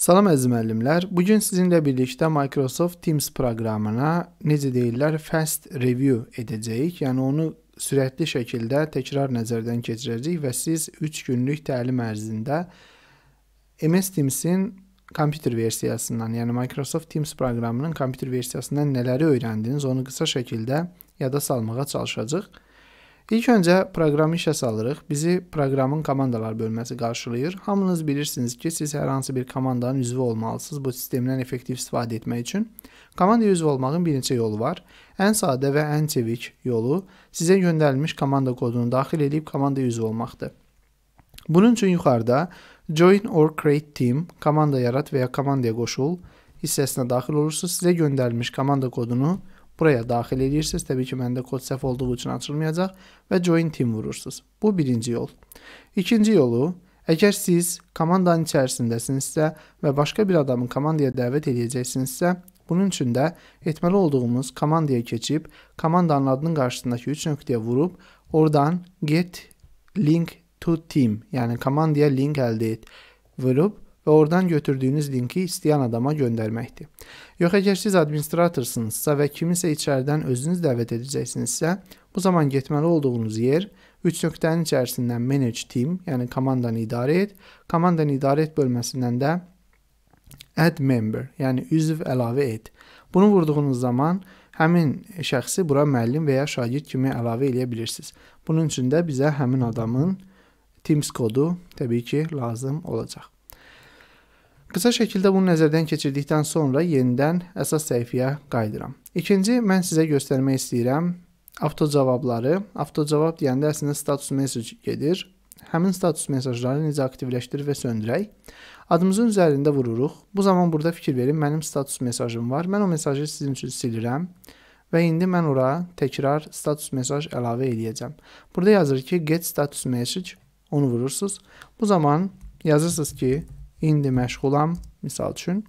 Salam əziz müəllimlər, bu gün sizinlə birlikdə Microsoft Teams proqramına necə deyirlər, fast review edəcəyik. Yəni onu sürətli şəkildə təkrar nəzərdən keçirəcəyik və siz 3 günlük təlim ərzində MS Teams-in kompüter versiyasından, yəni Microsoft Teams proqramının kompüter versiyasından nələri öyrəndiniz, onu qısa şəkildə yada salmağa çalışacağıq. İlk öncə proqramı işə salırıq. Bizi proqramın komandalar bölməsi qarşılayır. Hamınız bilirsiniz ki, siz hər hansı bir komandanın üzvü olmalısınız bu sistemdən effektiv istifadə etmək üçün. Komanda üzvü olmağın bir neçə yolu var. Ən sadə və ən çevik yolu sizə göndərilmiş komanda kodunu daxil edib komanda üzvü olmaqdır. Bunun üçün yuxarıda Join or Create Team, komanda yarat və ya komandaya qoşul hissəsinə daxil olursunuz. Sizə göndərilmiş komanda kodunu Buraya daxil edirsiniz. Təbii ki, məndə kod səhv olduğu üçün açılmayacaq və join team vurursunuz. Bu birinci yol. İkinci yolu, əgər siz komandanın içərisindesinizsə və başqa bir adamın komandaya dəvət edəcəksinizsə, bunun üçün də etməli olduğumuz komandaya keçib, komandanın adının qarşısındakı 3 nöqtəyə vurub, oradan get link to team, yəni komandaya link əldə et vurub və oradan götürdüyünüz linki istəyən adama göndərməkdir. Yox əgər siz administratorsınızsa və kimisə içəridən özünüz dəvət edəcəksinizsə, bu zaman getməli olduğunuz yer 3 nöqtənin içərisindən Manage Team, yəni komandanı idarə et, komandanı idarə et bölməsindən də Add Member, yəni üzv əlavə et. Bunu vurduğunuz zaman həmin şəxsi bura müəllim və ya şagird kimi əlavə edə bilirsiniz. Bunun üçün də bizə həmin adamın Teams kodu təbii ki lazım olacaq. Qısa şəkildə bunu nəzərdən keçirdikdən sonra yenidən əsas səhifəyə qayıdıram. İkinci, mən sizə göstərmək istəyirəm avtocavabları. Avtocavab deyəndə əslində status message gedir. Həmin status mesajları necə aktivləşdirir və söndürək. Adımızın üzərində vururuq. Bu zaman burada fikir verin, mənim status mesajım var. Mən o mesajı sizin üçün silirəm və indi mən ora təkrar status mesaj əlavə edəcəm. Burada yazır ki, get status message, onu vurursunuz. Bu zaman yazırsınız ki, İndi məşğulam. Misal üçün,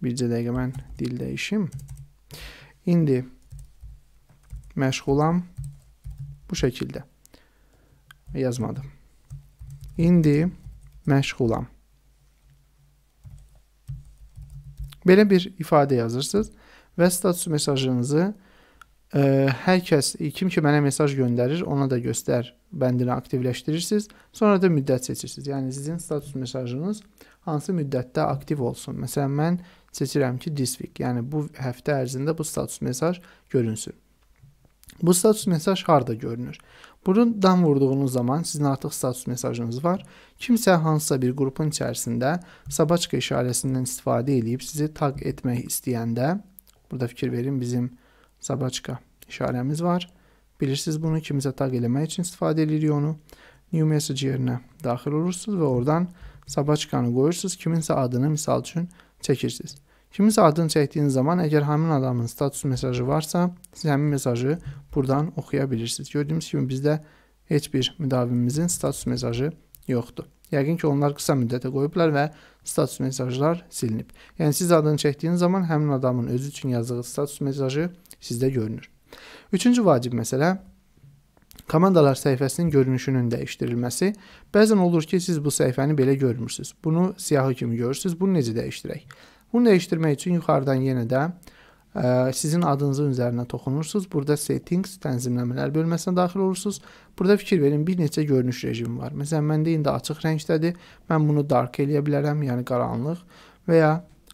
bircə dəqiqə mən dil dəyişim. İndi məşğulam bu şəkildə yazmadım. İndi məşğulam. Belə bir ifadə yazırsınız və status mesajınızı yazırsınız Ə, hər kəs kim ki mənə mesaj göndərir, ona da göstər bəndini aktivləşdirirsiniz. Sonra da müddət seçirsiniz. Yəni sizin status mesajınız hansı müddətdə aktiv olsun. Məsələn, mən seçirəm ki, this week, yəni bu həftə ərzində bu status mesaj görünsün. Bu status mesaj harda görünür? Burundan vurduğunuz zaman sizin artıq status mesajınız var. Kimsə hansısa bir qrupun içərisində sabaçka işarəsindən istifadə edib sizi tag etmək istəyəndə, burada fikir verin, bizim Sabaçka işarəmiz var. Bilirsiniz bunu kimizə tag eləmək üçün istifadə edirik onu. New message yerinə daxil olursunuz və oradan sabaçkanı qoyursunuz. Kiminsə adını misal üçün çəkirsiniz. Kiminsə adını çəkdiyiniz zaman əgər həmin adamın status mesajı varsa, siz həmin mesajı buradan oxuya bilirsiniz. Gördüyünüz kimi bizdə heç bir müdavimimizin status mesajı yoxdur. Yəqin ki, onlar qısa müddətə qoyublar və status mesajlar silinib. Yəni siz adını çəkdiyiniz zaman həmin adamın özü üçün yazdığı status mesajı sizdə görünür. Üçüncü vacib məsələ komandalar səhifəsinin görünüşünün dəyişdirilməsi. Bəzən olur ki, siz bu səhifəni belə görmürsüz. Bunu siyahı kimi görürsüz. Bunu necə dəyişdirək? Bunu dəyişdirmək üçün yuxarıdan yenə də sizin adınızın üzərinə toxunursunuz. Burada settings, tənzimləmələr bölməsinə daxil olursunuz. Burada fikir verin, bir neçə görünüş rejimi var. Məsələn, məndə indi açıq rəngdədir. Mən bunu dark eləyə bilərəm, yəni qaranlıq və ya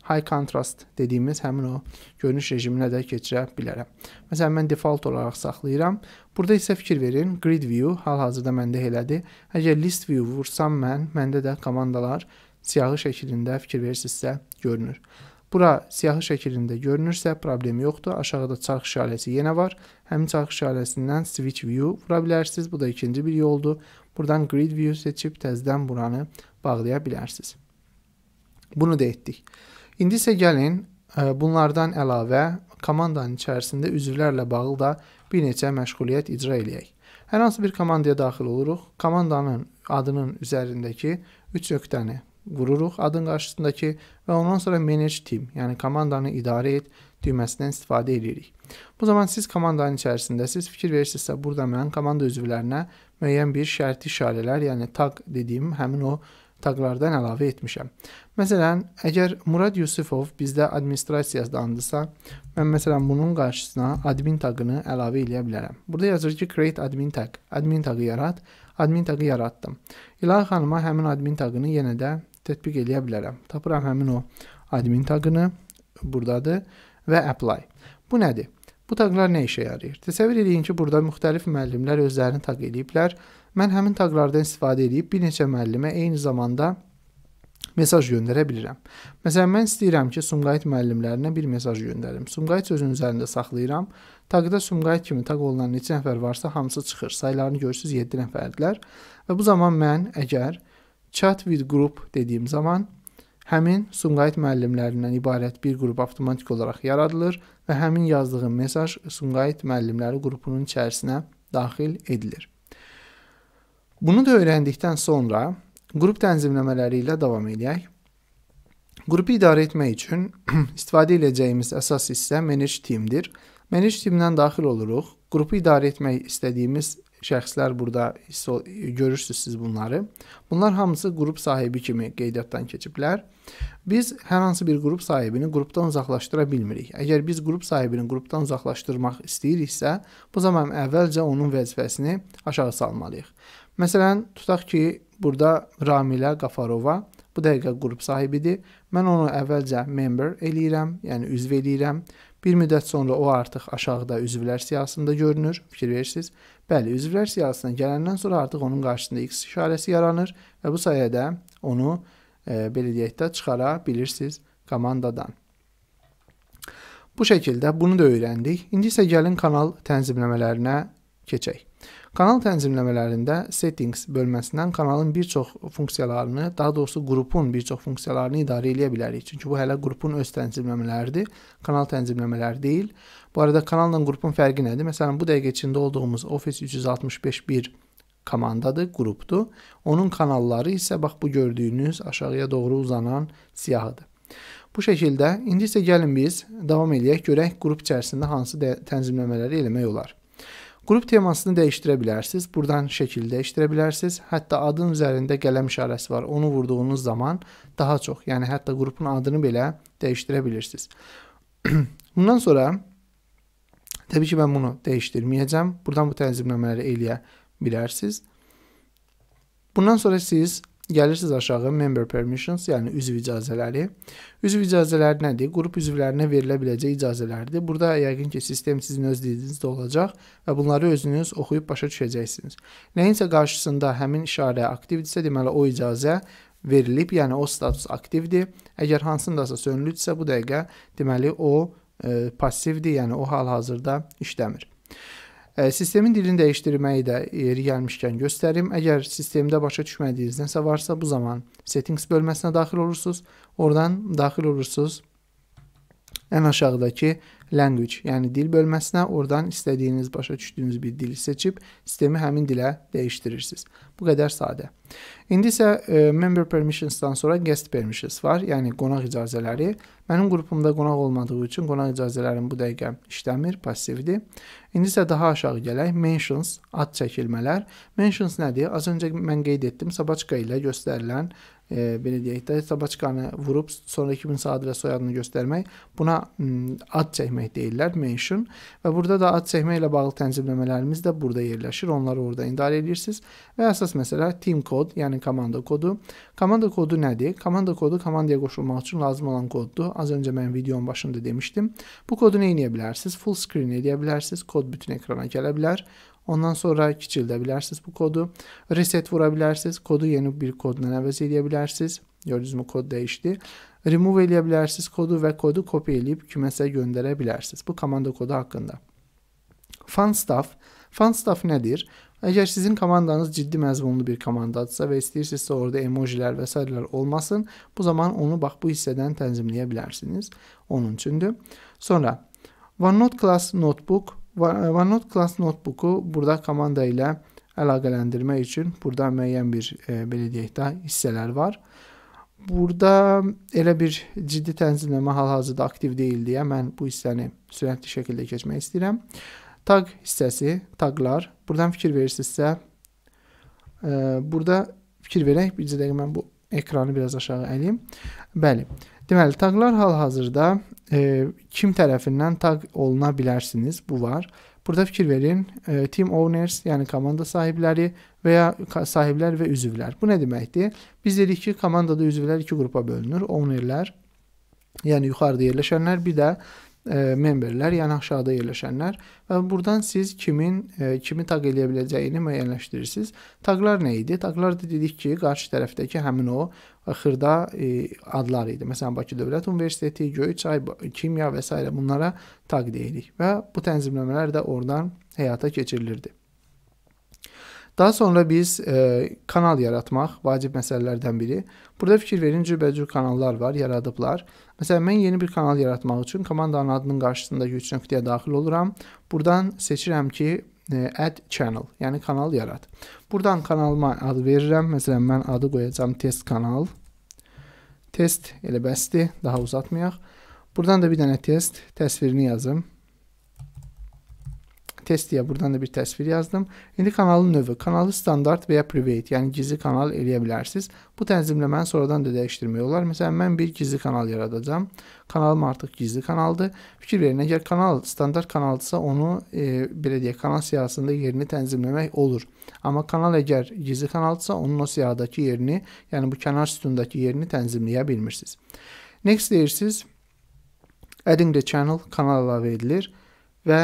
high contrast dediyimiz həmin o görünüş rejiminə də keçirə bilərəm. Məsələn, mən default olaraq saxlayıram. Burada isə fikir verin, grid view hal-hazırda məndə elədir. Əgər list view vursam mən, məndə də komandalar siyahı şəklində fikir verirsinizsə görünür. Bura siyahı şəklində görünürsə problem yoxdur. Aşağıda çarx işarəsi yenə var. Həmin çarx işarəsindən switch view vura bilərsiniz. Bu da ikinci bir yoldur. Buradan grid view seçib təzədən buranı bağlaya bilərsiniz. Bunu da etdik. İndi isə gəlin e, bunlardan əlavə komandanın içərisində üzvlərlə bağlı da bir neçə məşğuliyyət icra eləyək. Hər hansı bir komandaya daxil oluruq. Komandanın adının üzərindəki 3 öqtəni vururuq adın qarşısındakı və ondan sonra manage team, yəni komandanı idarə et düyməsindən istifadə edirik. Bu zaman siz komandanın içərisindəsiz. Fikir verirsinizsə, burada mən komanda üzvlərinə müəyyən bir şərti işarələr, yəni tag dediyim həmin o taqlardan əlavə etmişəm. Məsələn, əgər Murad Yusifov bizdə administrasiyasdandısa, mən məsələn bunun qarşısına admin taqını əlavə eləyə bilərəm. Burada yazır ki, create admin tag. Admin taqı yarat. Admin taqı yaratdım. İlahi xanıma həmin admin taqını yenə də tətbiq eləyə bilərəm. Tapıram həmin o admin taqını, burdadır və apply. Bu nədir? Bu taqlar nə işə yarayır? Təsəvvür edin ki, burada müxtəlif müəllimlər özlərini taq ediblər. Mən həmin taqlardan istifadə edib bir neçə müəllimə eyni zamanda mesaj göndərə bilirəm. Məsələn, mən istəyirəm ki, Sumqayıt müəllimlərinə bir mesaj göndərim. Sumqayıt sözünün üzərində saxlayıram. Taqda Sumqayıt kimi taq olunan neçə nəfər varsa, hamısı çıxır. Saylarını görürsüz 7 nəfərdilər və bu zaman mən əgər e, Chat with group dediyim zaman həmin Sumqayıt müəllimlərindən ibarət bir qrup avtomatik olaraq yaradılır və həmin yazdığı mesaj Sumqayıt müəllimləri qrupunun içərisinə daxil edilir. Bunu da öyrəndikdən sonra qrup tənzimləmələri ilə davam edək. Qrupu idarə etmək üçün istifadə edəcəyimiz əsas hissə Manage Team-dir. Manage Team-dən daxil oluruq. Qrupu idarə etmək istədiyimiz şəxslər burada görürsüz siz bunları. Bunlar hamısı qrup sahibi kimi qeydiyyatdan keçiblər. Biz hər hansı bir qrup sahibini qrupdan uzaqlaşdıra bilmirik. Əgər biz qrup sahibini qrupdan uzaqlaşdırmaq istəyiriksə, bu zaman əvvəlcə onun vəzifəsini aşağı salmalıyıq. Məsələn, tutaq ki, burada Ramilə Qafarova bu dəqiqə qrup sahibidir. Mən onu əvvəlcə member eləyirəm, yəni üzv eləyirəm. Bir müddət sonra o artıq aşağıda üzvlər siyahısında görünür. Fikir verirsiniz? Bəli, üzvlər siyahısına gələndən sonra artıq onun qarşısında X işarəsi yaranır və bu sayədə onu e, belə deyək də çıxara bilirsiniz komandadan. Bu şəkildə bunu da öyrəndik. İndi isə gəlin kanal tənzimləmələrinə keçək. Kanal tənzimləmələrində settings bölməsindən kanalın bir çox funksiyalarını, daha doğrusu qrupun bir çox funksiyalarını idarə edə bilərik. Çünki bu hələ qrupun öz tənzimləmələridir, kanal tənzimləmələri deyil. Bu arada kanalla qrupun fərqi nədir? Məsələn, bu dəqiqə içində olduğumuz Office 365.1 komandadır, qrupdur. Onun kanalları isə bax bu gördüyünüz aşağıya doğru uzanan siyahıdır. Bu şəkildə indi isə gəlin biz davam edək, görək qrup içərisində hansı tənzimləmələri eləmək olar. Qrup temasını dəyişdirə bilərsiniz. Burdan şəkil dəyişdirə bilərsiniz. Hətta adın üzərində qələm işarəsi var. Onu vurduğunuz zaman daha çox, yəni hətta qrupun adını belə dəyişdirə bilirsiniz. Bundan sonra təbii ki, mən bunu dəyişdirməyəcəm. Burdan bu tənzimləmələri eləyə bilərsiniz. Bundan sonra siz Gəlirsiniz aşağı member permissions, yəni üzv icazələri. Üzv icazələri nədir? Qrup üzvlərinə verilə biləcək icazələrdir. Burada yəqin ki, sistem sizin öz dilinizdə olacaq və bunları özünüz oxuyub başa düşəcəksiniz. Nəyinsə qarşısında həmin işarə aktivdirsə, deməli o icazə verilib, yəni o status aktivdir. Əgər hansındasa sönülüdsə, bu dəqiqə deməli o e, passivdir, yəni o hal-hazırda işləmir. Sistemin dilini dəyişdirməyi də yeri gəlmişkən göstərim. Əgər sistemdə başa düşmədiyiniz nəsə varsa, bu zaman settings bölməsinə daxil olursunuz. Oradan daxil olursunuz ən aşağıdakı language, yəni dil bölməsinə, oradan istədiyiniz başa düşdüyünüz bir dili seçib sistemi həmin dilə dəyişdirirsiniz. Bu qədər sadə. İndi isə e, member permissionsdan sonra guest permissions var, yəni qonaq icazələri. Mənim qrupumda qonaq olmadığı üçün qonaq icazələrim bu dəqiqə işləmir, passivdir. İndi isə daha aşağı gələk, mentions, ad çəkilmələr. Mentions nədir? Az öncə mən qeyd etdim, Sabaçka ilə göstərilən e, belediyelikte Sabaçkan'ı vurup sonra kimin Sadır soyadını göstermek buna hmm, ad çekmek değiller mention. ve burada da ad çəkmək bağlı tənzimləmələrimiz de burada yerleşir, Onları orada idarə edirsiniz. Və əsas məsələ team kod, yani komanda kodu. Komanda kodu nədir? Komanda kodu komandaya qoşulmaq üçün lazım olan koddur. Az önce ben videonun başında demiştim. Bu kodu nə edə Full screen edə Kod bütün ekrana gelebilir. Ondan sonra kiçildebilirsiniz bu kodu. Reset vurabilirsiniz. Kodu yeni bir kodla əvəz edebilirsiniz. Gördünüz mü kod değişti. Remove edebilirsiniz kodu ve kodu kopyalayıp kümese gönderebilirsiniz. Bu komanda kodu hakkında. Fun stuff. Fun stuff nedir? eğer sizin komandanız ciddi məzmunlu bir komandadırsa ve istəyirsinizsə orada emoji'ler və olmasın, bu zaman onu bax bu hissədən tənzimləyə bilərsiniz. Onun üçündür. Sonra OneNote class notebook OneNote Class Notebook-u burada komanda ilə əlaqələndirmək üçün burada müəyyən bir e, belə deyək də hissələr var. Burada elə bir ciddi tənzimləmə hal-hazırda aktiv deyil deyə mən bu hissəni sürətli şəkildə keçmək istəyirəm. Tag hissəsi, taglar. Buradan fikir verirsinizsə, e, burada fikir verək. Bircə dəqiqə mən bu ekranı biraz aşağı əliyim. Bəli. Deməli, taglar hal-hazırda e, kim tərəfindən tag oluna bilərsiniz. Bu var. Burada fikir verin. E, team owners, yəni komanda sahibləri və ya sahiblər və üzvlər. Bu nə deməkdir? Biz dedik ki, komandada üzvlər iki qrupa bölünür. Ownerlər, yəni yuxarıda yerləşənlər, bir də E, memberlər, yəni aşağıda yerləşənlər və burdan siz kimin e, kimi taq eləyə biləcəyini müəyyənləşdirirsiniz. Taqlar nə idi? Taqlar da dedik ki, qarşı tərəfdəki həmin o e, xırda adlar idi. Məsələn, Bakı Dövlət Universiteti, Göyçay, Kimya və s. bunlara taq deyirik və bu tənzimləmələr də oradan həyata keçirilirdi. Daha sonra biz e, kanal yaratmaq vacib məsələlərdən biri. Burada fikir verin, cürbəcür kanallar var, yaradıblar. Məsələn, mən yeni bir kanal yaratmaq üçün komandanın adının qarşısındakı üç nöqtəyə daxil oluram. Buradan seçirəm ki, e, add channel, yəni kanal yarat. Buradan kanalıma ad verirəm. Məsələn, mən adı qoyacam test kanal. Test elə bəsdir, daha uzatmayaq. Buradan da bir dənə test təsvirini yazım. test diye buradan da bir təsvir yazdım. İndi kanalın növü. Kanalı standart veya private, yani gizli kanal eləyə Bu tənzimləməni sonradan da değiştirmiyorlar. Mesela ben bir gizli kanal yaratacağım. Kanalım artık gizli kanaldır. Fikir verin, eğer kanal standart kanaldırsa, onu e, belə deyək, kanal siyahısında yerini tənzimləmək olur. Ama kanal eğer gizli kanaldırsa, onun o siyahıdakı yerini, yəni bu kenar sütundaki yerini tənzimləyə bilmirsiniz. Next deyirsiniz, adding the channel kanal əlavə edilir və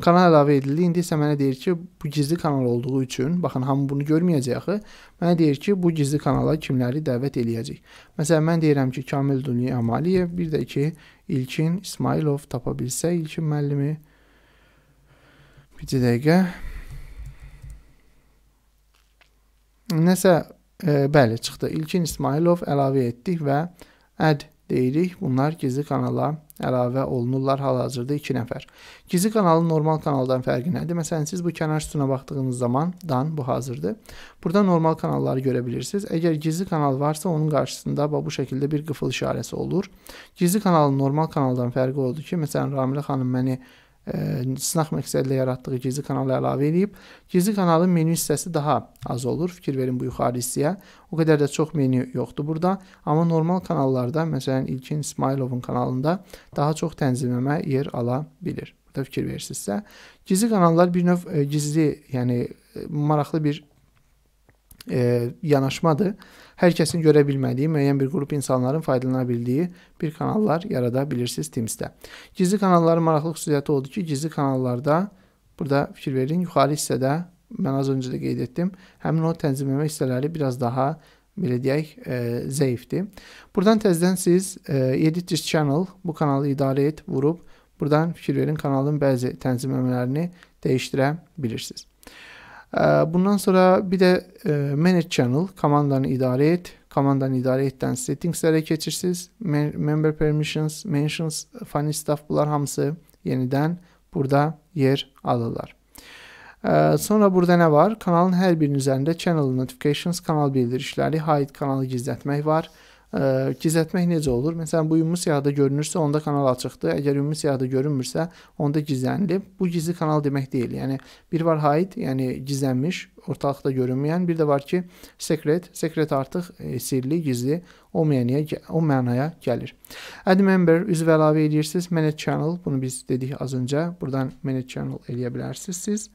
Kanal əlavə edildi. İndi isə mənə deyir ki, bu gizli kanal olduğu üçün, baxın, hamı bunu görməyəcək axı. Mənə deyir ki, bu gizli kanala kimləri dəvət eləyəcək. Məsələn, mən deyirəm ki, Kamil Dünya Əmaliyev, bir də ki, İlkin İsmailov tapa bilsə, İlkin müəllimi. Bir dəqiqə. Nəsə, e, bəli, çıxdı. İlkin İsmailov əlavə etdik və add deyirik. Bunlar gizli kanala əlavə olunurlar. Hal-hazırda 2 nəfər. Gizli kanalın normal kanaldan fərqi nədir? Məsələn, siz bu kənar sütuna baxdığınız zaman dan bu hazırdır. Burada normal kanalları görə bilirsiniz. Əgər gizli kanal varsa, onun qarşısında bu şəkildə bir qıfıl işarəsi olur. Gizli kanalın normal kanaldan fərqi odur ki, məsələn, Ramilə xanım məni sınaq məqsədilə yaratdığı gizli kanalı əlavə edib. Gizli kanalın menyu hissəsi daha az olur. Fikir verin bu yuxarı hissəyə. O qədər də çox menyu yoxdur burada. Amma normal kanallarda, məsələn İlkin İsmailovun kanalında daha çox tənzimləmə yer ala bilir. Burada fikir verirsinizsə. Gizli kanallar bir növ gizli, yəni maraqlı bir e, yanaşmadır. Hər kəsin görə bilmədiyi, müəyyən bir qrup insanların faydalana bildiyi bir kanallar yarada bilirsiniz Teams-də. Gizli kanalların maraqlı xüsusiyyəti odur ki, gizli kanallarda burada fikir verin, yuxarı hissədə mən az öncə də qeyd etdim, həmin o tənzimləmə hissələri biraz daha belə deyək, e, zəifdir. Buradan təzədən siz e, edit this channel bu kanalı idarə et vurub buradan fikir verin kanalın bəzi tənzimləmələrini dəyişdirə bilirsiniz. Bundan sonra bir də e, Manage Channel komandanı idarə et. Komandanı idarə etdən settingslərə keçirsiniz. Member Permissions, Mentions, Funny Stuff bunlar hamısı yenidən burada yer alırlar. Sonra burada nə var? Kanalın hər birinin üzərində Channel Notifications, kanal bildirişləri, hide kanalı gizlətmək var ə, gizlətmək necə olur? Məsələn, bu ümumi siyahıda görünürsə, onda kanal açıqdır. Əgər ümumi siyahıda görünmürsə, onda gizlənilib. Bu gizli kanal demək deyil. Yəni bir var hide, yəni gizlənmiş, ortalıqda görünməyən, bir də var ki, secret, secret artıq e, sirli, gizli o mənaya o mənaya gəlir. Add member üzv əlavə edirsiniz, manage channel, bunu biz dedik az öncə. Buradan manage channel eləyə bilərsiniz siz.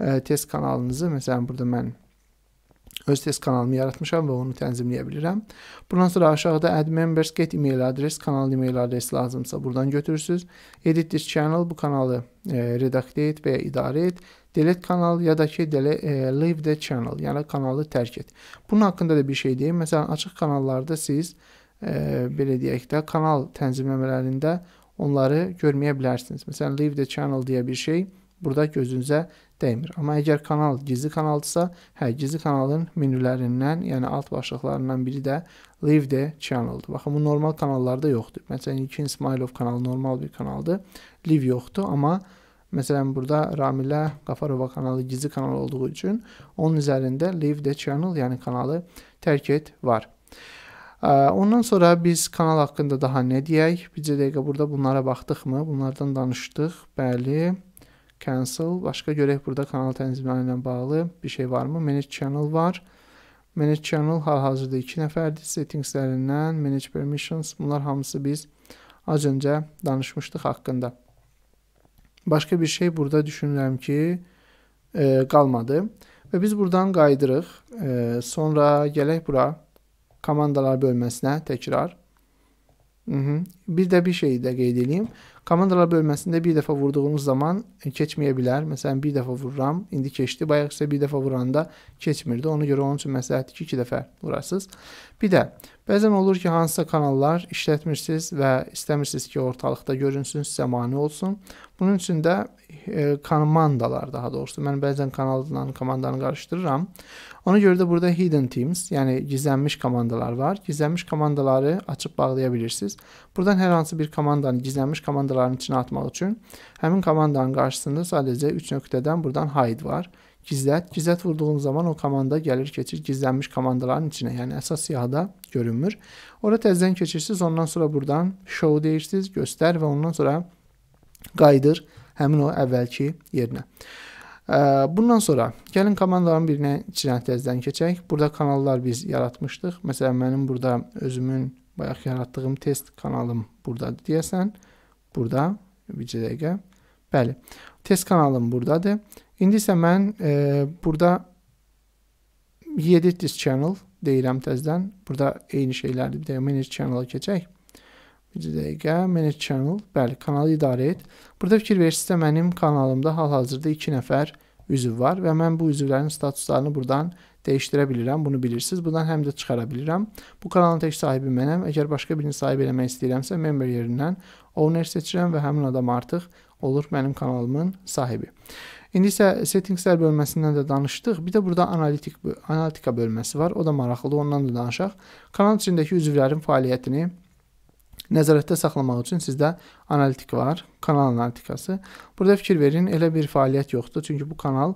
Ə, test kanalınızı, məsələn, burada mən öz test kanalımı yaratmışam və onu tənzimləyə bilirəm. Bundan sonra aşağıda add members, get email adres, kanal email adresi lazımsa buradan götürürsüz. Edit this channel bu kanalı e, redaktə et və ya idarə et. Delete kanal ya da ki dele, e, leave the channel, yəni kanalı tərk et. Bunun haqqında da bir şey deyim. Məsələn, açıq kanallarda siz e, belə deyək də kanal tənzimləmələrində onları görməyə bilərsiniz. Məsələn, leave the channel deyə bir şey burada gözünüzə dəymir. Amma əgər kanal gizli kanaldırsa, hə, gizli kanalın menülərindən, yəni alt başlıqlarından biri də Leave the Channel-dır. Baxın, bu normal kanallarda yoxdur. Məsələn, İlkin İsmailov kanalı normal bir kanaldır. Leave yoxdur, amma Məsələn, burada Ramilə Qafarova kanalı gizli kanal olduğu üçün onun üzərində Leave the Channel, yəni kanalı tərk et var. Ondan sonra biz kanal haqqında daha nə deyək? Bircə dəqiqə burada bunlara baxdıq mı? Bunlardan danışdıq. Bəli. Bəli cancel. Başqa görək burada kanal tənzimləri ilə bağlı bir şey varmı? Manage channel var. Manage channel hal-hazırda 2 nəfərdir. Settingslərindən manage permissions bunlar hamısı biz az öncə danışmışdıq haqqında. Başqa bir şey burada düşünürəm ki, e, qalmadı. Və biz buradan qayıdırıq. E, sonra gələk bura komandalar bölməsinə təkrar. Hı -hı. Bir də bir şey də qeyd edeyim. Komandalar bölməsində bir dəfə vurduğumuz zaman keçməyə bilər. Məsələn, bir dəfə vururam, indi keçdi. Bayaq isə bir dəfə vuranda keçmirdi. Ona görə onun üçün məsləhətdir ki, 2 dəfə vurasınız. Bir də bəzən olur ki, hansısa kanallar işlətmirsiniz və istəmirsiniz ki, ortalıqda görünsün, sizə mane olsun. Bunun üçün də e, komandalar daha doğrusu. Mən bəzən kanalla komandanı qarışdırıram. Ona görə də burada hidden teams, yəni gizlənmiş komandalar var. Gizlənmiş komandaları açıb bağlaya bilirsiniz. Buradan hər hansı bir komandanı, gizlənmiş komandaları kommandaların içinə atmaq üçün həmin komandanın qarşısında sadəcə 3 nöqtədən burdan hide var. Gizlət. Gizlət vurduğum zaman o komanda gəlir, keçir gizlənmiş komandaların içinə, yəni əsas siyahıda görünmür. Ora təzədən keçirsiniz, ondan sonra burdan show deyirsiniz, göstər və ondan sonra qayıdır həmin o əvvəlki yerinə. Bundan sonra gəlin komandaların birinə içinə təzədən keçək. Burada kanallar biz yaratmışdıq. Məsələn, mənim burada özümün bayaq yaratdığım test kanalım burdadır deyəsən. Burada bircə dəqiqə. Bəli. Test kanalım burdadır. İndi isə mən e, burada edit this channel deyirəm təzədən. Burada eyni şeylərdir. Bir dəqiqə manage channel-a keçək. Bircə dəqiqə manage channel. Bəli, kanalı idarə et. Burada fikir versiniz mənim kanalımda hal-hazırda 2 nəfər üzv var və mən bu üzvlərin statuslarını buradan dəyişdirə bilirəm. Bunu bilirsiniz. Bundan həm də çıxara bilirəm. Bu kanalın tək sahibi mənəm. Əgər başqa birini sahib eləmək istəyirəmsə, member yerindən owner seçirəm və həmin adam artıq olur mənim kanalımın sahibi. İndi isə settingslər bölməsindən də danışdıq. Bir də burada analitik analitika bölməsi var. O da maraqlıdır. Ondan da danışaq. Kanal içindəki üzvlərin fəaliyyətini nəzarətdə saxlamaq üçün sizdə analitik var, kanal analitikası. Burada fikir verin, elə bir fəaliyyət yoxdur, çünki bu kanal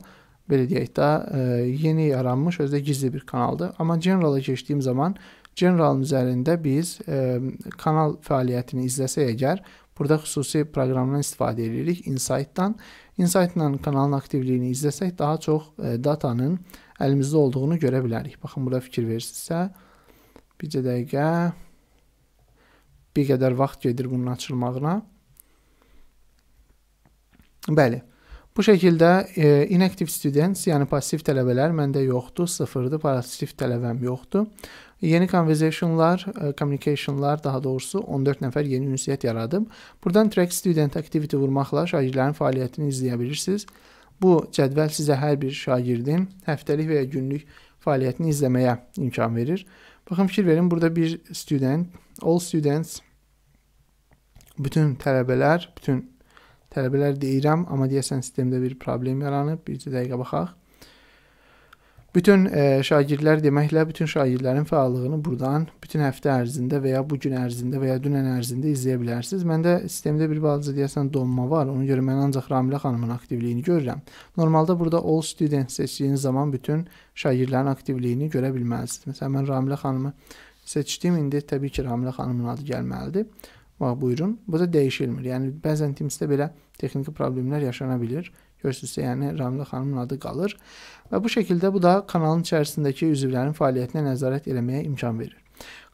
belə deyək də e, yeni yaranmış, özdə gizli bir kanaldır. Amma generala keçdiyim zaman generalın üzərində biz e, kanal fəaliyyətini izləsək əgər, burada xüsusi proqramdan istifadə edirik, Insight-dan. Insight-la kanalın aktivliyini izləsək daha çox e, datanın əlimizdə olduğunu görə bilərik. Baxın, burada fikir verirsinizsə, bircə dəqiqə bir qədər vaxt gedir bunun açılmağına. Bəli. Bu şəkildə e, inactive students, yəni pasiv tələbələr məndə yoxdur, sıfırdır, pasiv tələbəm yoxdur. Yeni conversationlar, e, communicationlar daha doğrusu 14 nəfər yeni ünsiyyət yaradıb. Buradan track student activity vurmaqla şagirdlərin fəaliyyətini izləyə bilirsiniz. Bu cədvəl sizə hər bir şagirdin həftəlik və ya günlük fəaliyyətini izləməyə imkan verir. Baxın fikir verin, burada bir student all students bütün tələbələr, bütün tələbələr deyirəm, amma deyəsən sistemdə bir problem yaranıb. Bir dəqiqə baxaq. Bütün e, şagirdlər deməklə bütün şagirdlərin fəallığını burdan bütün həftə ərzində və ya bu gün ərzində və ya dünən ərzində izləyə bilərsiniz. Məndə sistemdə bir balaca deyəsən donma var. Ona görə mən ancaq Ramilə xanımın aktivliyini görürəm. Normalda burada all students seçdiyiniz zaman bütün şagirdlərin aktivliyini görə bilməlisiniz. Məsələn mən Ramilə xanımı seçdim. İndi təbii ki, Ramilə xanımın adı gəlməlidir. Bax, buyurun. Bu da dəyişilmir. Yəni, bəzən Teams-də belə texniki problemlər yaşana bilir. Görürsünüzsə, yəni Ramilə xanımın adı qalır. Və bu şəkildə bu da kanalın içərisindəki üzvlərin fəaliyyətinə nəzarət eləməyə imkan verir.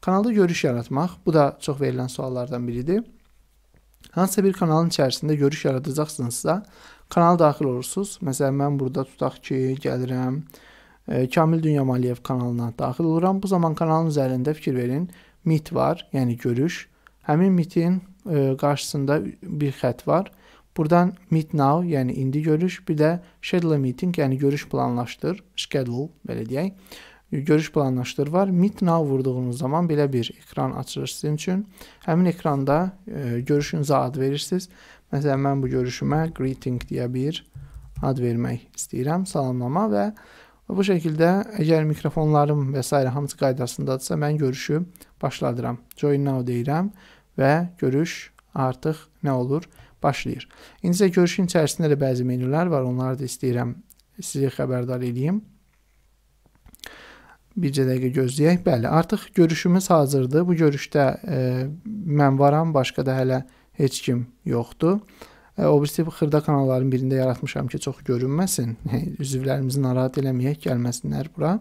Kanalda görüş yaratmaq, bu da çox verilən suallardan biridir. Hansısa bir kanalın içərisində görüş yaradacaqsınızsa, kanala daxil olursunuz. Məsələn, mən burada tutaq ki, gəlirəm, gəlirəm, Kamil Dünyamaliyev kanalına daxil oluram. Bu zaman kanalın üzərində fikir verin, mit var, yəni görüş. Həmin mitin e, qarşısında bir xətt var. Buradan meet now, yəni indi görüş, bir də schedule meeting, yəni görüş planlaşdır, schedule belə deyək. Görüş planlaşdır var. Meet now vurduğunuz zaman belə bir ekran açılır sizin üçün. Həmin ekranda e, görüşünüzə ad verirsiniz. Məsələn mən bu görüşümə greeting deyə bir ad vermək istəyirəm, salamlama və Və bu şəkildə əgər mikrofonlarım və s. hamısı qaydasındadırsa, mən görüşü başladıram. Join now deyirəm və görüş artıq nə olur? Başlayır. İndi isə görüşün içərisində də bəzi menülər var, onları da istəyirəm sizi xəbərdar edeyim. Bircə dəqiqə gözləyək. Bəli, artıq görüşümüz hazırdır. Bu görüşdə e, mən varam, başqa da hələ heç kim yoxdur. Obstruktiv xırda kanalların birində yaratmışam ki, çox görünməsin. Üzvlərimizi narahat eləməyək, gəlməsinlər bura.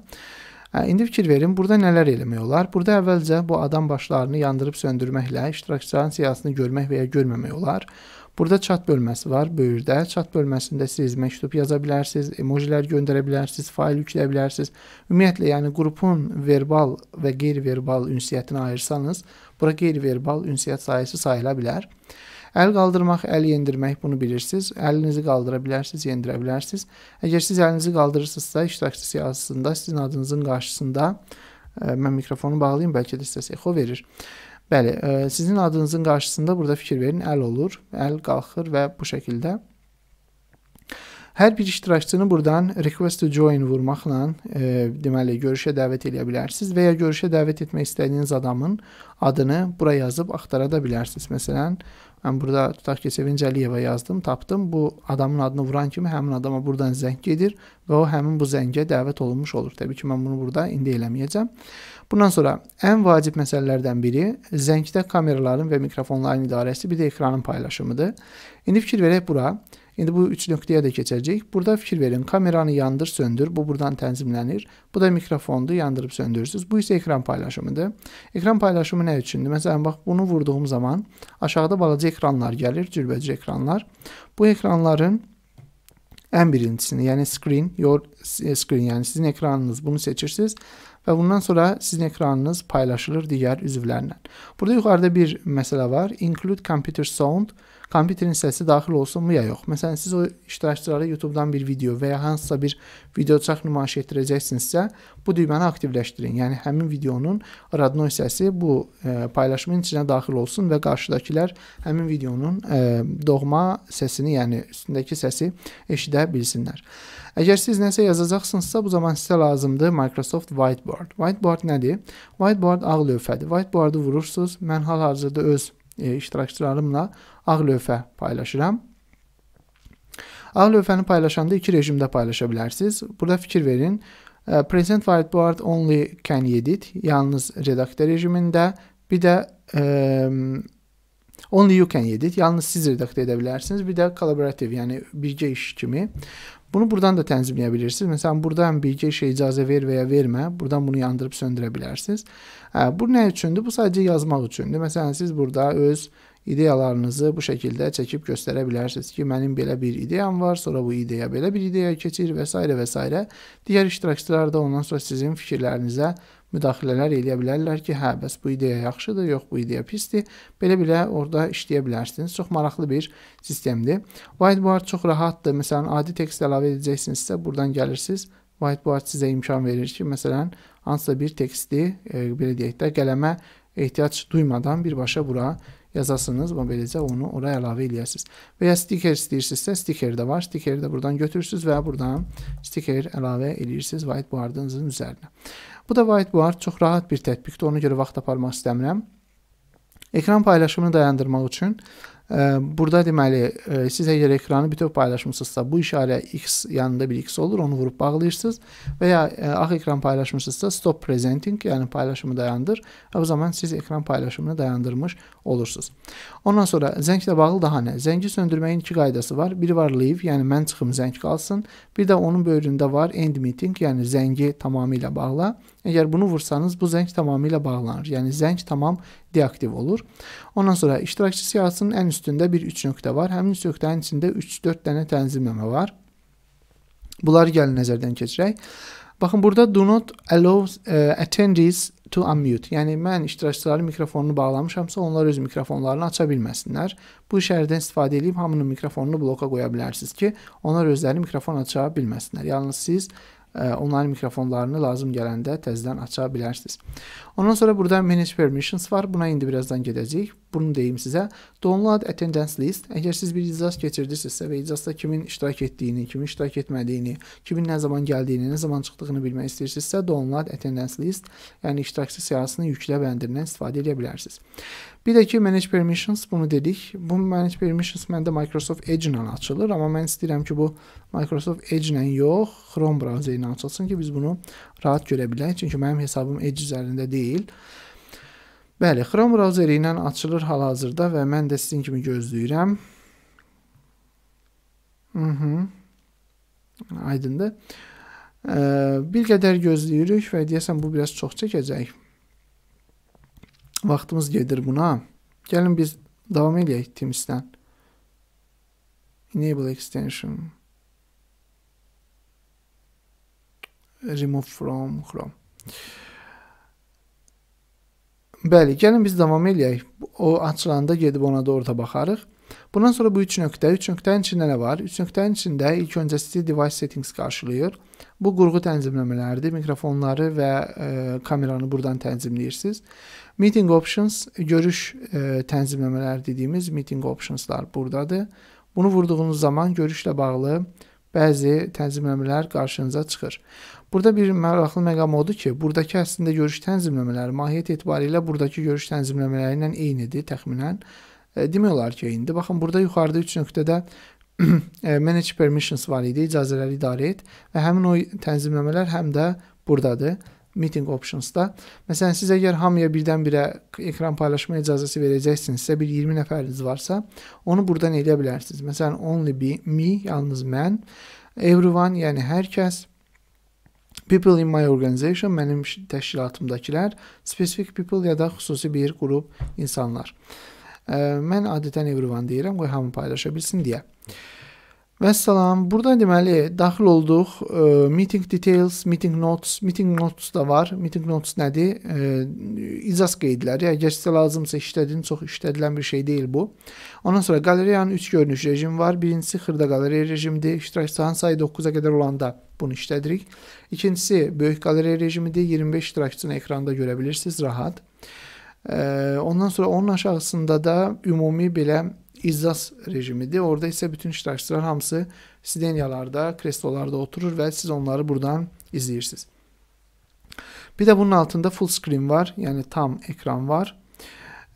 İndi fikir verin, burada nələr eləmək olar? Burada əvvəlcə bu adam başlarını yandırıb söndürməklə iştirakçıların siyasını görmək və ya görməmək olar. Burada chat bölməsi var, böyürdə. Chat bölməsində siz məktub yaza bilərsiniz, emojilər göndərə bilərsiniz, fayl yükləyə bilərsiniz. Ümumiyyətlə, yəni qrupun verbal və qeyri-verbal ünsiyyətini ayırsanız, bura qeyri-verbal ünsiyyət sayısı sayıla bilər. Əl qaldırmaq, əl yendirmək bunu bilirsiniz. Əlinizi qaldıra bilərsiniz, yendirə bilərsiniz. Əgər siz əlinizi qaldırırsınızsa, iştirakçı siyasətində sizin adınızın qarşısında ə, e, mən mikrofonu bağlayım, bəlkə də sizə echo verir. Bəli, ə, e, sizin adınızın qarşısında burada fikir verin, əl olur, əl qalxır və bu şəkildə Hər bir iştirakçını buradan request to join vurmaqla, e, deməli, görüşə dəvət edə bilərsiniz və ya görüşə dəvət etmək istədiyiniz adamın adını bura yazıb axtara da bilərsiniz. Məsələn, Mən burada tutaq ki, Sevinc Əliyevə yazdım, tapdım. Bu adamın adını vuran kimi həmin adama buradan zəng gedir və o həmin bu zəngə dəvət olunmuş olur. Təbii ki, mən bunu burada indi eləməyəcəm. Bundan sonra en vacib meselelerden biri zəngdə kameraların ve mikrofonların idaresi bir de ekranın paylaşımıdır. İndi fikir verək bura. İndi bu üç noktaya də keçəcəyik. Burada fikir verin, kameranı yandır, söndür. Bu buradan tənzimlənir. Bu da mikrofondur, yandırıp söndürürsüz. Bu ise ekran paylaşımıdır. Ekran paylaşımı ne üçündür? Mesela bak bunu vurduğum zaman aşağıda balaca ekranlar gelir, cürbəcür ekranlar. Bu ekranların en birincisini, yani screen, your screen, yani sizin ekranınız bunu seçirsiniz. və bundan sonra sizin ekranınız paylaşılır digər üzvlərlə. Burada yuxarıda bir məsələ var. Include computer sound kompüterin səsi daxil olsunmu ya yox. Məsələn, siz o iştirakçılara YouTube-dan bir video və ya hansısa bir video çap nümayiş etdirəcəksinizsə, bu düyməni aktivləşdirin. Yəni həmin videonun radnoy səsi bu e, paylaşımın içinə daxil olsun və qarşıdakılar həmin videonun e, doğma səsini, yəni üstündəki səsi eşidə bilsinlər. Əgər siz nəsə yazacaqsınızsa, bu zaman sizə lazımdır Microsoft Whiteboard. Whiteboard nədir? Whiteboard ağ lövhədir. Whiteboardı vurursunuz. Mən hal-hazırda öz E, iştirakçılarımla ağ lövhə paylaşıram. Ağ lövhəni paylaşanda iki rejimdə paylaşa bilərsiniz. Burada fikir verin. E, Present whiteboard only can edit, yalnız redaktör rejimində, bir də ə, e, Only you can edit. Yalnız siz redaktə edə bilərsiniz. Bir də collaborative, yəni birgə iş kimi. Bunu buradan da tənzimləyə bilirsiniz. Məsələn, burada həm birgə işə icazə ver və ya vermə, buradan bunu yandırıb söndürə bilərsiniz. Hə, bu nə üçündür? Bu sadəcə yazmaq üçündür. Məsələn, siz burada öz ideyalarınızı bu şəkildə çəkib göstərə bilərsiniz ki, mənim belə bir ideyam var, sonra bu ideya belə bir ideyaya keçir və s. və s. Digər iştirakçılar da ondan sonra sizin fikirlərinizə müdaxilələr eləyə bilərlər ki, hə, bəs bu ideya yaxşıdır, yox, bu ideya pisdir. Belə-belə orada işləyə bilərsiniz. Çox maraqlı bir sistemdir. Whiteboard çox rahatdır. Məsələn, adi tekst əlavə edəcəksinizsə, burdan gəlirsiniz. Whiteboard sizə imkan verir ki, məsələn, hansısa bir teksti, e, belə deyək də, qələmə ehtiyac duymadan birbaşa bura yazasınız və beləcə onu ora əlavə eləyəsiniz. Və ya sticker istəyirsinizsə, sticker də var. Stickeri də buradan götürürsüz və buradan sticker əlavə eləyirsiniz whiteboardınızın üzərinə. Bu da whiteboard çox rahat bir tətbiqdir. Ona görə vaxt aparmaq istəmirəm. Ekran paylaşımını dayandırmaq üçün Burada deməli e, siz əgər ekranı bütöv paylaşmısınızsa bu işarə X yanında bir X olur, onu vurub bağlayırsınız və ya e, ağ ekran paylaşmısınızsa stop presenting, yəni paylaşımı dayandır. O zaman siz ekran paylaşımını dayandırmış olursunuz. Ondan sonra zənglə bağlı daha nə? Zəngi söndürməyin iki qaydası var. Biri var leave, yəni mən çıxım zəng qalsın. Bir də onun böyründə var end meeting, yəni zəngi tamamilə bağla. Əgər bunu vursanız bu zəng tamamilə bağlanır. Yəni zəng tamam deaktiv olur. Ondan sonra iştirakçı siyahısının en üstünde bir üç nöqtə var. Həmin üç nöqtənin içində 3-4 dənə tənzimləmə var. Bunları gəlin nəzərdən keçirək. Baxın burada do not allow uh, attendees to unmute. Yəni mən iştirakçıların mikrofonunu bağlamışamsa onlar öz mikrofonlarını aça bilməsinlər. Bu şərtdən istifadə edib hamının mikrofonunu bloka qoya bilərsiniz ki, onlar özləri mikrofon aça bilməsinlər. Yalnız siz onların mikrofonlarını lazım gələndə təzədən aça bilərsiniz. Ondan sonra burada Manage Permissions var. Buna indi birazdan gedəcəyik. Bunu deyim sizə. Download Attendance List. Əgər siz bir iclas keçirdirsinizsə və iclasda kimin iştirak etdiyini, kimin iştirak etmədiyini, kimin nə zaman gəldiyini, nə zaman çıxdığını bilmək istəyirsinizsə, Download Attendance List, yəni iştirakçı siyahısının yüklə bəndindən istifadə edə bilərsiniz. Bir də ki, manage permissions bunu dedik. Bu manage permissions məndə Microsoft Edge ilə açılır, amma mən istəyirəm ki, bu Microsoft Edge ilə yox, Chrome brauzeri ilə açılsın ki, biz bunu rahat görə bilək, çünki mənim hesabım Edge üzərində deyil. Bəli, Chrome brauzeri ilə açılır hal-hazırda və mən də sizin kimi gözləyirəm. Mhm. Aydındır. Bir qədər gözləyirik və deyəsən bu biraz çox çəkəcək. Vaxtımız gedir buna. Gəlin biz davam eləyək Teamsdən. Enable extension. Remove from Chrome. Bəli, gəlin biz davam eləyək. O açılanda gedib ona da orada baxarıq. Bundan sonra bu 3 nöqtə, 3 nöqtənin içində nə var? 3 nöqtənin içində ilk öncəsi device settings qarşılayır. Bu qurğu tənzimləmələridir. Mikrofonları və ə, e, kameranı buradan tənzimləyirsiniz. Meeting options görüş e, tənzimləmələri dediyimiz meeting optionslar burdadır. Bunu vurduğunuz zaman görüşlə bağlı bəzi tənzimləmələr qarşınıza çıxır. Burada bir maraqlı məqam odur ki, buradakı əslində görüş tənzimləmələri mahiyyət etibarilə buradakı görüş tənzimləmələri ilə eynidir təxminən. E, demək olar ki, eynidir. Baxın, burada yuxarıda 3 nöqtədə e, manage permissions var idi, icazələri idarə et və həmin o tənzimləmələr həm də burdadır. Meeting Optionsda. Məsələn, siz əgər hamıya birdən-birə ekran paylaşma icazəsi verəcəksinizsə, bir 20 nəfəriniz varsa, onu burdan edə bilərsiniz. Məsələn, only be, me, yalnız mən, everyone, yəni hər kəs, people in my organization, mənim təşkilatımdakılar, specific people ya da xüsusi bir qrup insanlar. Mən adətən everyone deyirəm, qoy hamı paylaşa bilsin deyə. Vəssalam. Burada deməli daxil olduq. E, meeting details, meeting notes, meeting notes da var. Meeting notes nədir? E, icaz qeydləri. Əgər sizə lazımsa işlədiyin, çox işlədilən bir şey deyil bu. Ondan sonra qaleriyanın 3 görünüş rejimi var. Birincisi xırda qaleriya rejimidir. İştirakçıların sayı 9-a qədər olanda bunu işlədirik. İkincisi böyük qaleriya rejimidir. 25 iştirakçını ekranda görə bilirsiniz rahat. E, ondan sonra onun aşağısında da ümumi belə İzzas rejimidir. Orada isə bütün iştirakçılar hamısı sidenyalarda, kreslolarda oturur və siz onları buradan izləyirsiniz. Bir də bunun altında full screen var, yəni tam ekran var.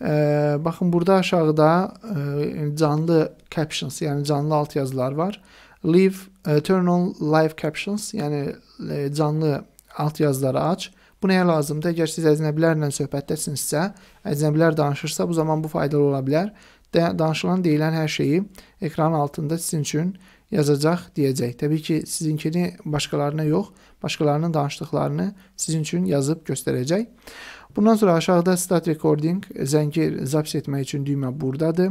Ee, baxın burada aşağıda e, canlı captions, yəni canlı alt yazılar var. Leave, e, turn on live captions, yəni e, canlı alt yazıları aç. Bu nəyə lazımdır? Əgər siz əcnəbilərlə söhbətdəsinizsə, əcnəbilər danışırsa, bu zaman bu faydalı ola bilər də danışılan deyilən hər şeyi ekranın altında sizin üçün yazacaq, deyəcək. Təbii ki, sizinkini başqalarına yox, başqalarının danışdıqlarını sizin üçün yazıb göstərəcək. Bundan sonra aşağıda Start Recording, zəngi zaps etmək üçün düymə burdadır.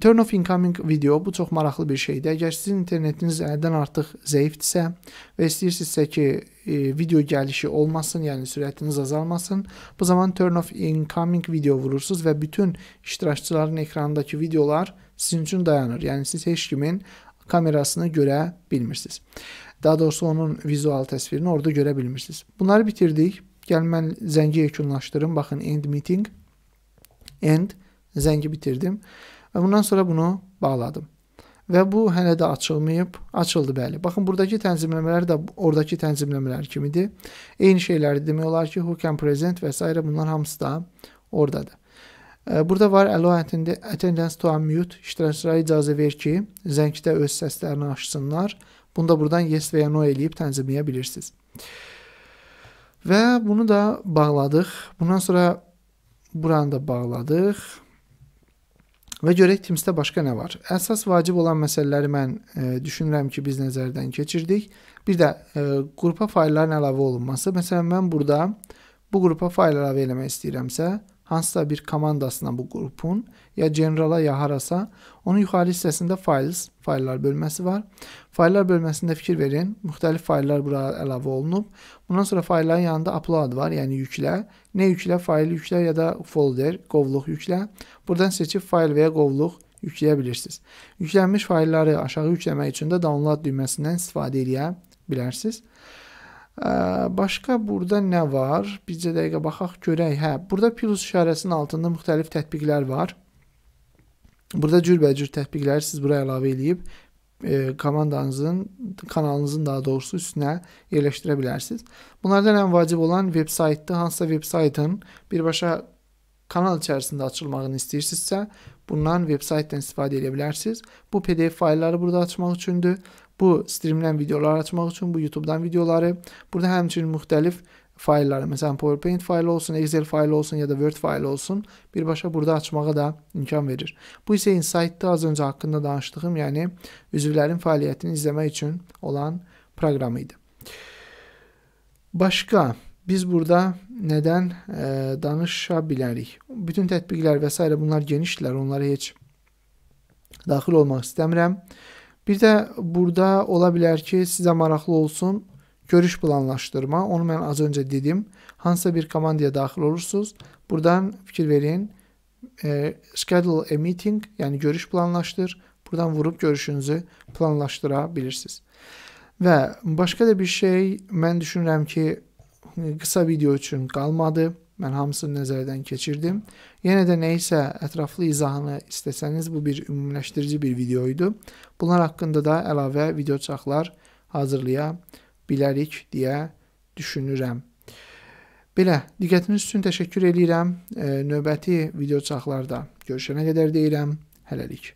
Turn off incoming video, bu çox maraqlı bir şeydir. Əgər sizin internetiniz əldən artıq zəifdirsə və istəyirsinizsə ki, e, video gəlişi olmasın, yəni sürətiniz azalmasın, bu zaman turn off incoming video vurursunuz və bütün iştirakçıların ekranındakı videolar sizin üçün dayanır. Yəni siz heç kimin kamerasını görə bilmirsiniz. Daha doğrusu onun vizual təsvirini orada görə bilmirsiniz. Bunları bitirdik. Gəl mən zəngi yekunlaşdırım. Baxın end meeting. End zəngi bitirdim. Və bundan sonra bunu bağladım. Və bu hələ də açılmayıb. Açıldı bəli. Baxın buradakı tənzimləmələr də oradakı tənzimləmələr kimidir. Eyni şeylərdir demək olar ki, who can present və s. bunlar hamısı da oradadır. Burada var allow attendance to unmute iştirakçılara icazə ver ki, zəngdə öz səslərini açsınlar. Bunu da buradan yes və ya no eləyib tənzimləyə bilirsiniz. Və bunu da bağladıq. Bundan sonra buranı da bağladıq. Və görək Teams-də başqa nə var. Əsas vacib olan məsələləri mən e, düşünürəm ki, biz nəzərdən keçirdik. Bir də e, qrupa faylların əlavə olunması. Məsələn, mən burada bu qrupa fayl əlavə eləmək istəyirəmsə, hansısa bir komandasına bu qrupun ya generala ya harasa. Onun yuxarı hissəsində files, fayllar bölməsi var. Fayllar bölməsində fikir verin. Müxtəlif fayllar bura əlavə olunub. Bundan sonra faylların yanında upload var, yəni yüklə. Nə yüklə? Faylı yüklə ya da folder, qovluq yüklə. Buradan seçib fayl və ya qovluq yükləyə bilirsiniz. Yüklənmiş faylları aşağı yükləmək üçün də download düyməsindən istifadə edə bilərsiniz. Başqa burada nə var? Bircə dəqiqə baxaq görək. Hə, burada plus işarəsinin altında müxtəlif tətbiqlər var. Burada cürbəcür tətbiqləri siz bura əlavə eləyib e, komandanızın, kanalınızın daha doğrusu üstünə yerləşdirə bilərsiniz. Bunlardan ən vacib olan veb-saytdır. Hansısa veb-saytın birbaşa kanal içərisində açılmağını istəyirsinizsə, bundan veb-saytdan istifadə edə bilərsiniz. Bu PDF faylları burada açmaq üçündür. Bu streamdən videolar açmaq üçün, bu YouTube-dan videoları. Burada həmçinin müxtəlif faylları məsələn PowerPoint faylı olsun, Excel faylı olsun ya da Word faylı olsun birbaşa burada açmağa da imkan verir. Bu isə Insight'da az öncə haqqında danışdığım, yəni üzvlərin fəaliyyətini izləmək üçün olan proqram idi. Başqa biz burada nədən e, danışa bilərik? Bütün tətbiqlər və s. bunlar genişdirlər, onlara heç daxil olmaq istəmirəm. Bir də burada ola bilər ki, sizə maraqlı olsun, görüş planlaştırma, Onu mən az önce dedim. hansa bir komandaya dahil olursunuz. Buradan fikir verin. E, schedule a meeting, yani görüş planlaştır, Buradan vurup görüşünüzü planlaşdıra bilirsiniz. Və başqa da bir şey ben düşünürəm ki, e, kısa video üçün qalmadı. Mən hamısını nəzərdən keçirdim. Yine de neyse, etraflı izahını isteseniz bu bir ümumiləşdirici bir videoydu. Bunlar hakkında da əlavə video çaxlar hazırlaya bilərik deyə düşünürəm. Belə, diqqətiniz üçün təşəkkür eləyirəm. E, növbəti video çaxlarda görüşənə qədər deyirəm, hələlik.